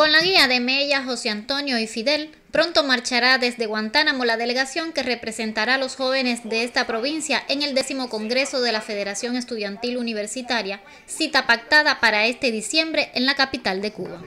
Con la guía de Mella, José Antonio y Fidel, pronto marchará desde Guantánamo la delegación que representará a los jóvenes de esta provincia en el décimo Congreso de la Federación Estudiantil Universitaria, cita pactada para este diciembre en la capital de Cuba.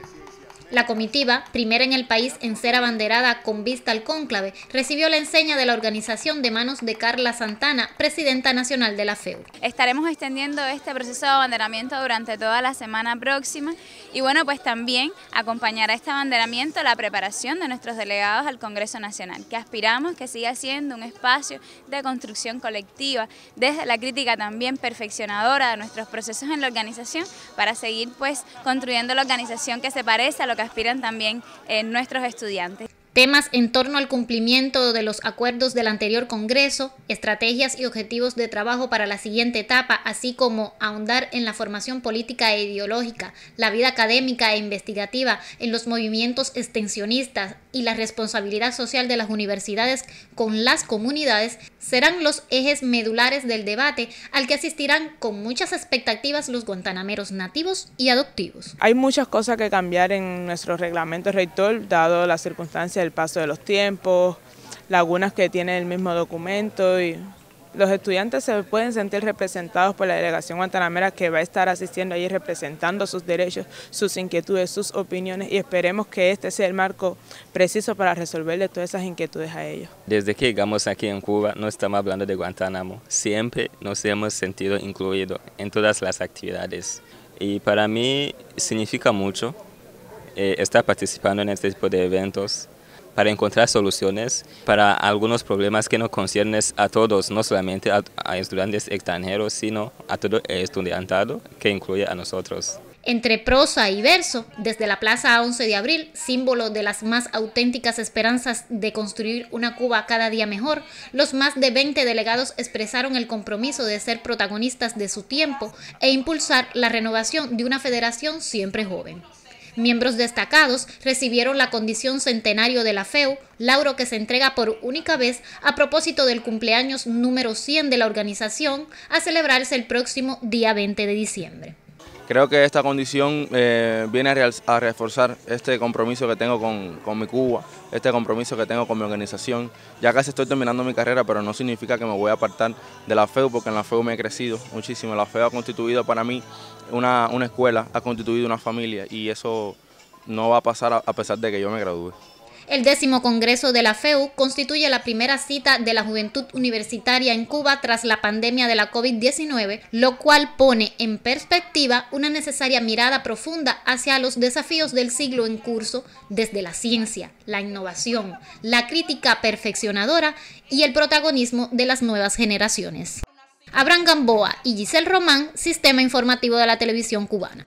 La comitiva, primera en el país en ser abanderada con vista al cónclave, recibió la enseña de la organización de manos de Carla Santana, presidenta nacional de la FEU. Estaremos extendiendo este proceso de abanderamiento durante toda la semana próxima y bueno, pues también acompañará este abanderamiento la preparación de nuestros delegados al Congreso Nacional, que aspiramos que siga siendo un espacio de construcción colectiva, desde la crítica también perfeccionadora de nuestros procesos en la organización, para seguir pues construyendo la organización que se parece a lo que aspiran también eh, nuestros estudiantes. Temas en torno al cumplimiento de los acuerdos del anterior Congreso, estrategias y objetivos de trabajo para la siguiente etapa, así como ahondar en la formación política e ideológica, la vida académica e investigativa, en los movimientos extensionistas, y la responsabilidad social de las universidades con las comunidades serán los ejes medulares del debate al que asistirán con muchas expectativas los guantanameros nativos y adoptivos. Hay muchas cosas que cambiar en nuestro reglamento rector, dado las circunstancias del paso de los tiempos, lagunas que tiene el mismo documento y los estudiantes se pueden sentir representados por la delegación guantanamera que va a estar asistiendo allí representando sus derechos, sus inquietudes, sus opiniones y esperemos que este sea el marco preciso para resolverle todas esas inquietudes a ellos. Desde que llegamos aquí en Cuba no estamos hablando de Guantánamo, siempre nos hemos sentido incluidos en todas las actividades y para mí significa mucho eh, estar participando en este tipo de eventos para encontrar soluciones para algunos problemas que nos conciernen a todos, no solamente a, estudiantes extranjeros, sino a todo el estudiantado que incluye a nosotros. Entre prosa y verso, desde la Plaza 11 de Abril, símbolo de las más auténticas esperanzas de construir una Cuba cada día mejor, los más de 20 delegados expresaron el compromiso de ser protagonistas de su tiempo e impulsar la renovación de una federación siempre joven. Miembros destacados recibieron la condición centenario de la FEU, lauro que se entrega por única vez a propósito del cumpleaños número 100 de la organización a celebrarse el próximo día 20 de diciembre. Creo que esta condición eh, viene a, reforzar este compromiso que tengo con, mi Cuba, este compromiso que tengo con mi organización. Ya casi estoy terminando mi carrera, pero no significa que me voy a apartar de la FEU, porque en la FEU me he crecido muchísimo. La FEU ha constituido para mí una, escuela, ha constituido una familia y eso no va a pasar a pesar de que yo me gradúe. El décimo Congreso de la FEU constituye la primera cita de la juventud universitaria en Cuba tras la pandemia de la COVID-19, lo cual pone en perspectiva una necesaria mirada profunda hacia los desafíos del siglo en curso desde la ciencia, la innovación, la crítica perfeccionadora y el protagonismo de las nuevas generaciones. Abraham Gamboa y Giselle Román, Sistema Informativo de la Televisión Cubana.